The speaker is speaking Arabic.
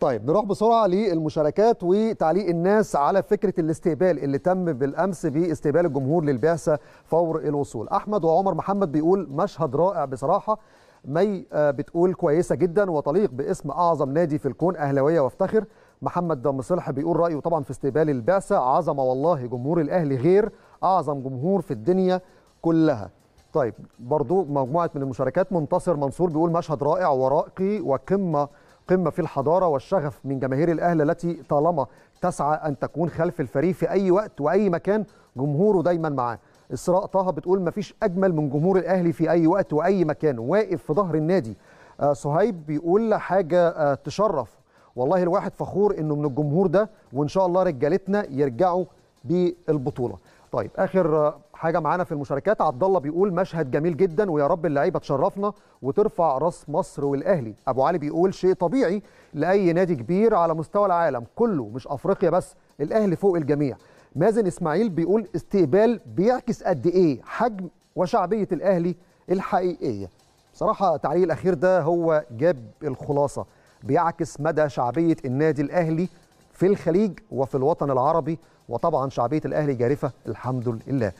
طيب نروح بسرعه للمشاركات وتعليق الناس على فكره الاستقبال اللي تم بالامس باستقبال الجمهور للبعثه فور الوصول احمد وعمر محمد بيقول مشهد رائع بصراحه مي آه، بتقول كويسه جدا وتليق باسم اعظم نادي في الكون اهلاويه وافتخر محمد دم صلح بيقول رايه طبعا في استقبال البعثه عظمه والله جمهور الاهلي غير اعظم جمهور في الدنيا كلها طيب برضو مجموعه من المشاركات منتصر منصور بيقول مشهد رائع وراقي وقمه قمة في الحضارة والشغف من جماهير الأهلي التي طالما تسعى أن تكون خلف الفريق في أي وقت وأي مكان جمهوره دايما معاه إسراء طه بتقول مفيش أجمل من جمهور الأهلي في أي وقت وأي مكان واقف في ظهر النادي آه، صهيب بيقول حاجة آه، تشرف والله الواحد فخور انه من الجمهور ده وان شاء الله رجالتنا يرجعوا بالبطوله. طيب اخر آه، حاجه معانا في المشاركات عبد الله بيقول مشهد جميل جدا ويا رب اللعيبه تشرفنا وترفع راس مصر والاهلي ابو علي بيقول شيء طبيعي لاي نادي كبير على مستوى العالم كله مش افريقيا بس الاهلي فوق الجميع مازن اسماعيل بيقول استقبال بيعكس قد ايه حجم وشعبيه الاهلي الحقيقيه بصراحه التعليق الاخير ده هو جاب الخلاصه بيعكس مدى شعبيه النادي الاهلي في الخليج وفي الوطن العربي وطبعا شعبيه الاهلي جارفه الحمد لله